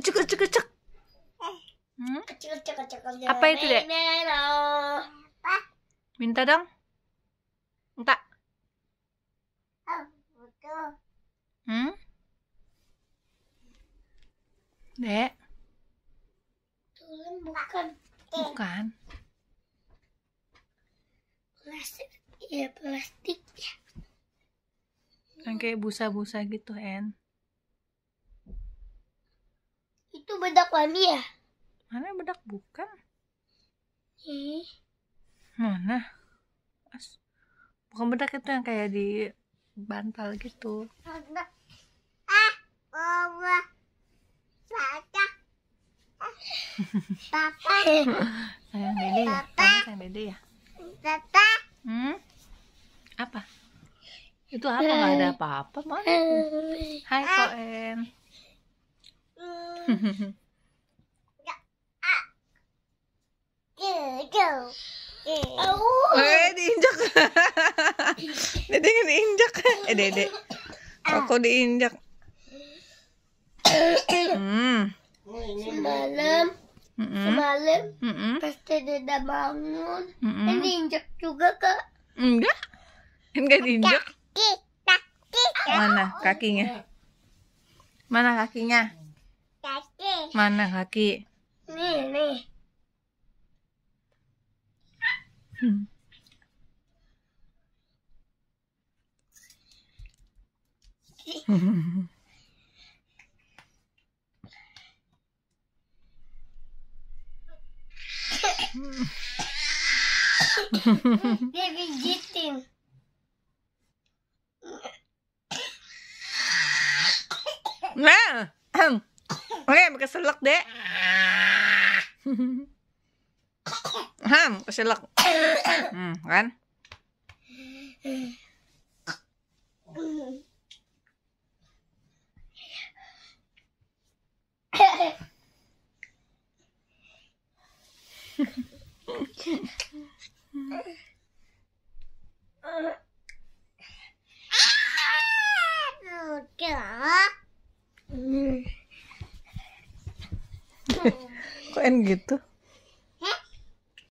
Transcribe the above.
Kecuk kecuk kecuk. Apa itu dek? Minta dong. Minta. Oh, hmm? Dek. Bukan. Eh. Bukan. Plastik. Iya plastik ya. Kan kayak busa-busa gitu, En. Itu bedak Wami ya? Mana bedak bukan? Ih. Mana? As bukan bedak itu yang kayak di bantal gitu. Ah, mama. Papa. Papa. Sayang dede ya? Papa. sayang dede ya? Papa. Hmm? Apa? Itu apa? Gak ada apa-apa, mana? Eh. Hai, Koen. Oh. Eh diinjak. Dede nggak diinjak. Eh Dede. Aku diinjak. Hmm. Semalam. Semalam. Pas Dede udah bangun. Mm diinjak juga kak. Enggak. Enggak diinjak. Kaki, kaki, Mana kakinya? Mana kakinya? Mana kaki? Nih, nih. Hmm. Dia Nah. nghe đấy, hả, Oke, keselak deh. Ham, keselak. Hmm, kan? Ah, no, kok en gitu